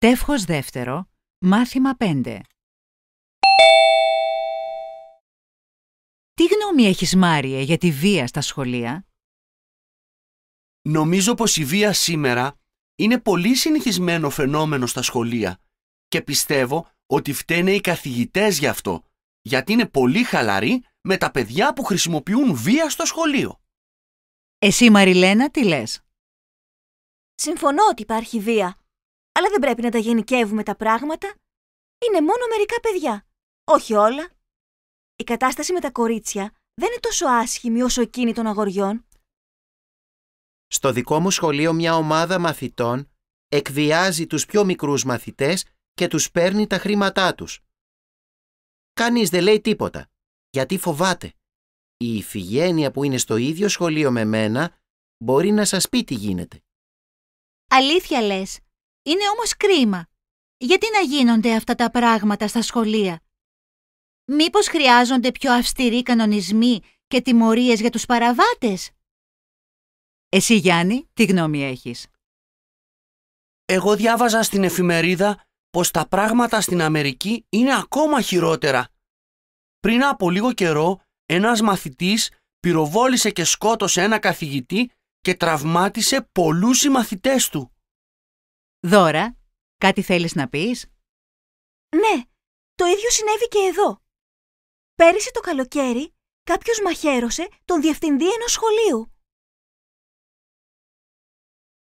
Τεύχος δεύτερο, μάθημα 5. Τι γνώμη έχεις Μάριε για τη βία στα σχολεία? Νομίζω πως η βία σήμερα είναι πολύ συνηθισμένο φαινόμενο στα σχολεία και πιστεύω ότι φταίνε οι καθηγητές γι' αυτό, γιατί είναι πολύ χαλαροί με τα παιδιά που χρησιμοποιούν βία στο σχολείο. Εσύ Μαριλένα τι λες? Συμφωνώ ότι υπάρχει βία, αλλά δεν πρέπει να τα γενικεύουμε τα πράγματα. Είναι μόνο μερικά παιδιά. Όχι όλα. Η κατάσταση με τα κορίτσια δεν είναι τόσο άσχημη όσο εκείνη των αγοριών. Στο δικό μου σχολείο μια ομάδα μαθητών εκβιάζει τους πιο μικρούς μαθητές και τους παίρνει τα χρήματά τους. Κανείς δεν λέει τίποτα, γιατί φοβάται. Η ηφηγένεια που είναι στο ίδιο σχολείο με μένα μπορεί να σας πει τι γίνεται. Αλήθεια λες, είναι όμως κρίμα. Γιατί να γίνονται αυτά τα πράγματα στα σχολεία. Μήπως χρειάζονται πιο αυστηροί κανονισμοί και τιμωρίες για τους παραβάτες. Εσύ Γιάννη, τι γνώμη έχεις. Εγώ διάβαζα στην εφημερίδα πως τα πράγματα στην Αμερική είναι ακόμα χειρότερα. Πριν από λίγο καιρό, ένας μαθητής πυροβόλησε και σκότωσε ένα καθηγητή και τραυμάτισε πολλούς συμμαθητές του. Δώρα, κάτι θέλεις να πεις? Ναι, το ίδιο συνέβη και εδώ. Πέρυσι το καλοκαίρι κάποιος μαχαίρωσε τον διευθυντή ενός σχολείου.